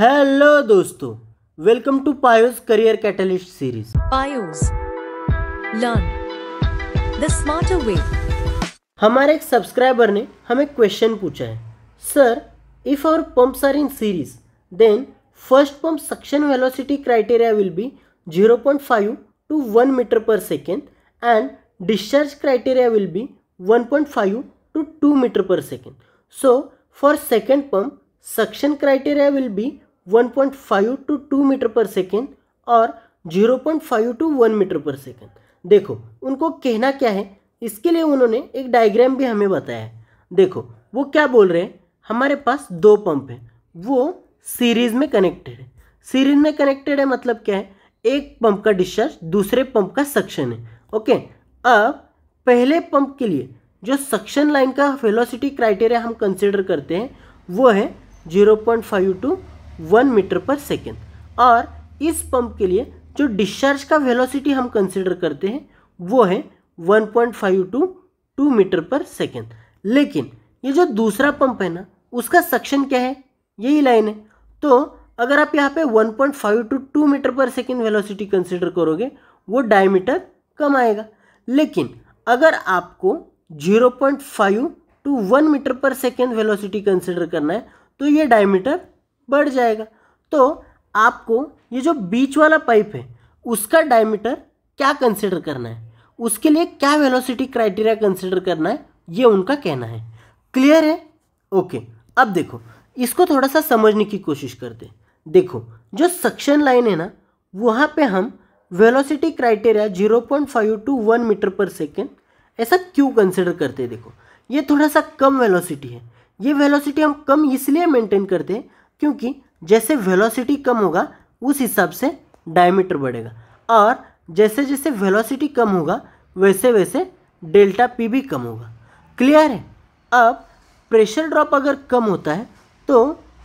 Hello दोस्तों welcome to पायोस career catalyst series पायोस लर्न द स्मार्टर वे हमारे एक सब्सक्राइबर ने हमें क्वेश्चन पूछा है sir if our pumps are in series then first pump suction velocity criteria will be 0.5 to 1 metre per second and discharge criteria will be 1.5 to 2 metre per second so for second pump suction criteria will be 1.5 to 2 metre per second और 0.5 to 1 metre per second देखो उनको कहना क्या है इसके लिए उन्होंने एक डायग्राम भी हमें बताया है देखो वो क्या बोल रहे हैं हमारे पास दो पंप हैं वो सीरीज में कनेक्टेड है सीरीज में कनेक्टेड है मतलब क्या है एक पंप का डिस्चार्ज दूसरे पंप का सक्शन है ओके अब पहले पंप के लिए जो सक्शन लाइन का वेलोसिटी क्राइटेरिया हम कंसिडर करते हैं वो है 0.5 to one metre per second और इस पंप के लिए जो डिस्चार्ज का वेलोसिटी हम कंसिडर करते हैं वो है one point five to two metre per second लेकिन ये जो दूसरा पंप है ना उसका सक्शन क्या है यही लाइन है तो अगर आप यहाँ पे 1.5 to 2 metre per second velocity consider करोगे वो डायमीटर कम आएगा लेकिन अगर आपको 0.5 to 1 metre per second velocity consider करना है तो ये डायमीटर बढ़ जाएगा तो आपको ये जो बीच वाला पाइप है उसका डायमीटर क्या कंसिडर करना है उसके लिए क्या वेलोसिटी क्राइटेरिया कंसिडर करना है ये उनका कहना है क्लियर है ओके अब देखो इसको थोड़ा सा समझने की कोशिश करते हैं देखो जो सक्शन लाइन है ना वहाँ पे हम velocity criteria 0.5 to one metre per second ऐसा क्यों कंसिडर करते हैं देखो ये थोड़ा सा कम वेलोसिटी है ये वेलोसिटी हम कम इसलिए मेंटेन करते हैं क्योंकि जैसे वेलोसिटी कम होगा उस हिसाब से डायमीटर बढ़ेगा और जैसे जैसे वेलोसिटी कम होगा वैसे वैसे डेल्टा पी भी कम होगा क्लियर है अब प्रेशर ड्रॉप अगर कम होता है तो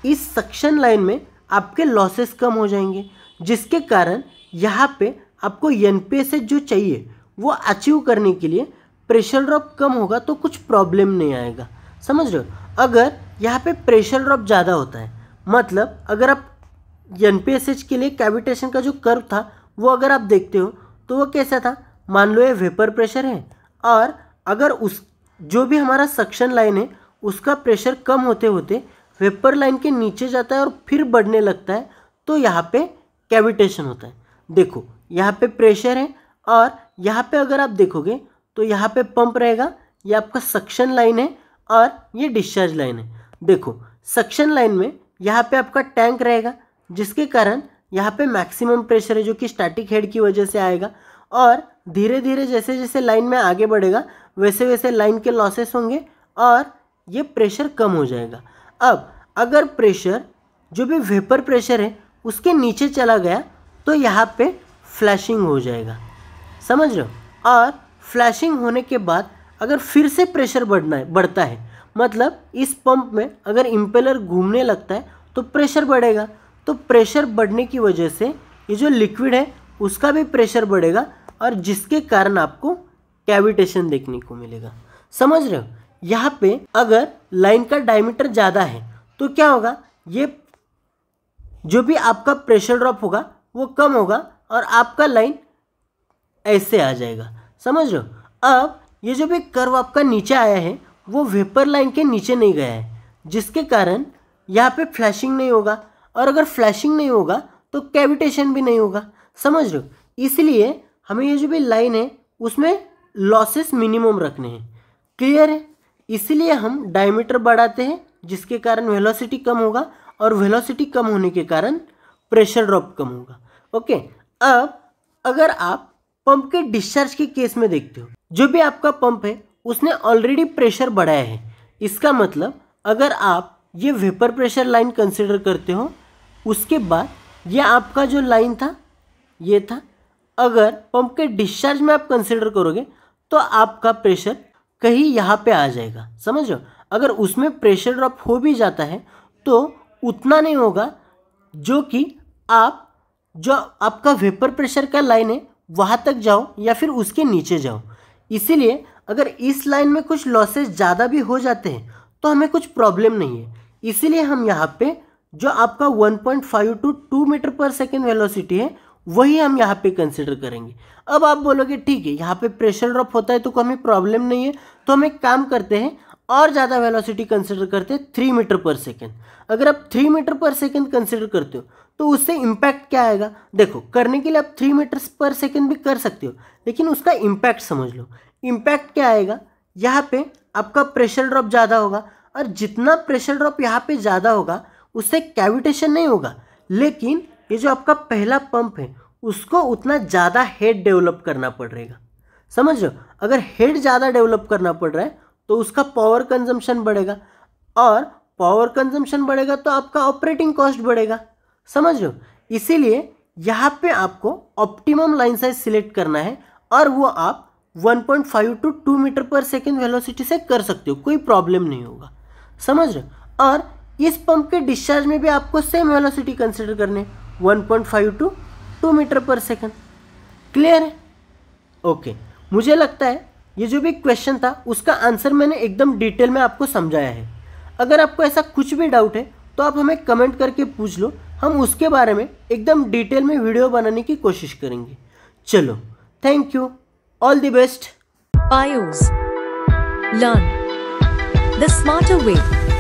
इस सक्शन लाइन में आपके लॉसेस कम हो जाएंगे जिसके कारण यहाँ पे आपको एन से जो चाहिए वो अचीव करने के लिए प्रेशर ड्रॉप कम होगा तो कुछ प्रॉब्लम नहीं आएगा समझ रहे हो अगर यहाँ पे प्रेशर ड्रॉप ज़्यादा होता है मतलब अगर आप एन के लिए कैविटेशन का जो कर्व था वो अगर आप देखते हो तो वो कैसा था मान लो ये वेपर प्रेशर है और अगर उस जो भी हमारा सक्शन लाइन है उसका प्रेशर कम होते होते वेपर लाइन के नीचे जाता है और फिर बढ़ने लगता है तो यहाँ पे कैविटेशन होता है देखो यहाँ पे प्रेशर है और यहाँ पे अगर आप देखोगे तो यहाँ पे पंप रहेगा ये आपका सक्शन लाइन है और ये डिस्चार्ज लाइन है देखो सक्शन लाइन में यहाँ पे आपका टैंक रहेगा जिसके कारण यहाँ पे मैक्सिमम प्रेशर है जो कि स्टैटिक हेड की वजह से आएगा और धीरे धीरे जैसे जैसे लाइन में आगे बढ़ेगा वैसे वैसे लाइन के लॉसेस होंगे और ये प्रेशर कम हो जाएगा अब अगर प्रेशर जो भी वेपर प्रेशर है उसके नीचे चला गया तो यहाँ पे फ्लैशिंग हो जाएगा समझ रहे हो और फ्लैशिंग होने के बाद अगर फिर से प्रेशर बढ़ना है बढ़ता है मतलब इस पंप में अगर इम्पेलर घूमने लगता है तो प्रेशर बढ़ेगा तो प्रेशर बढ़ने की वजह से ये जो लिक्विड है उसका भी प्रेशर बढ़ेगा और जिसके कारण आपको कैविटेशन देखने को मिलेगा समझ रहे हो यहाँ पे अगर लाइन का डायमीटर ज़्यादा है तो क्या होगा ये जो भी आपका प्रेशर ड्रॉप होगा वो कम होगा और आपका लाइन ऐसे आ जाएगा समझ रहे हो अब ये जो भी कर्व आपका नीचे आया है वो वेपर लाइन के नीचे नहीं गया है जिसके कारण यहाँ पे फ्लैशिंग नहीं होगा और अगर फ्लैशिंग नहीं होगा तो कैविटेशन भी नहीं होगा समझ लो इसलिए हमें ये जो भी लाइन है उसमें लॉसेस मिनिमम रखने हैं क्लियर है इसलिए हम डायमीटर बढ़ाते हैं जिसके कारण वेलोसिटी कम होगा और वेलोसिटी कम होने के कारण प्रेशर ड्रॉप कम होगा ओके अब अगर आप पंप के डिस्चार्ज के केस में देखते हो जो भी आपका पंप है उसने ऑलरेडी प्रेशर बढ़ाया है इसका मतलब अगर आप ये वेपर प्रेशर लाइन कंसिडर करते हो उसके बाद ये आपका जो लाइन था ये था अगर पंप के डिस्चार्ज में आप कंसिडर करोगे तो आपका प्रेशर कहीं यहाँ पे आ जाएगा समझो अगर उसमें प्रेशर ड्रॉप हो भी जाता है तो उतना नहीं होगा जो कि आप जो आपका वेपर प्रेशर का लाइन है वहाँ तक जाओ या फिर उसके नीचे जाओ इसीलिए अगर इस लाइन में कुछ लॉसेज ज़्यादा भी हो जाते हैं तो हमें कुछ प्रॉब्लम नहीं है इसीलिए हम यहाँ पे जो आपका 1.5 to 2 metre per second velocity है वही हम यहाँ पे कंसिडर करेंगे अब आप बोलोगे ठीक है यहाँ पे प्रेशर ड्रॉप होता है तो हमें प्रॉब्लम नहीं है तो हम एक काम करते हैं और ज़्यादा वेलोसिटी कंसिडर करते हैं थ्री मीटर पर सेकेंड अगर आप three metre per second consider करते हो तो उससे इम्पैक्ट क्या आएगा देखो करने के लिए आप थ्री मीटर पर सेकेंड भी कर सकते हो लेकिन उसका इम्पैक्ट समझ लो इम्पैक्ट क्या आएगा यहाँ पे आपका प्रेशर ड्रॉप ज़्यादा होगा और जितना प्रेशर ड्रॉप यहाँ पे ज़्यादा होगा उससे कैविटेशन नहीं होगा लेकिन ये जो आपका पहला पंप है उसको उतना ज़्यादा हेड डेवलप करना पड़ेगा समझ लो अगर हेड ज़्यादा डेवलप करना पड़ रहा है तो उसका पावर कंजम्पशन बढ़ेगा और पावर कंजम्पशन बढ़ेगा तो आपका ऑपरेटिंग कॉस्ट बढ़ेगा समझ लो इसीलिए यहाँ पे आपको ऑप्टिमम लाइन साइज सिलेक्ट करना है और वो आप 1.5 to 2 metre per second velocity से कर सकते हो कोई प्रॉब्लम नहीं होगा समझ रहे और इस पंप के डिस्चार्ज में भी आपको सेम वेलोसिटी कंसिडर करने 1.5 to 2 metre per second clear है ओके मुझे लगता है ये जो भी क्वेश्चन था उसका आंसर मैंने एकदम डिटेल में आपको समझाया है अगर आपको ऐसा कुछ भी डाउट है तो आप हमें कमेंट करके पूछ लो हम उसके बारे में एकदम डिटेल में वीडियो बनाने की कोशिश करेंगे चलो thank you All the best. BIOS. Learn the smarter way.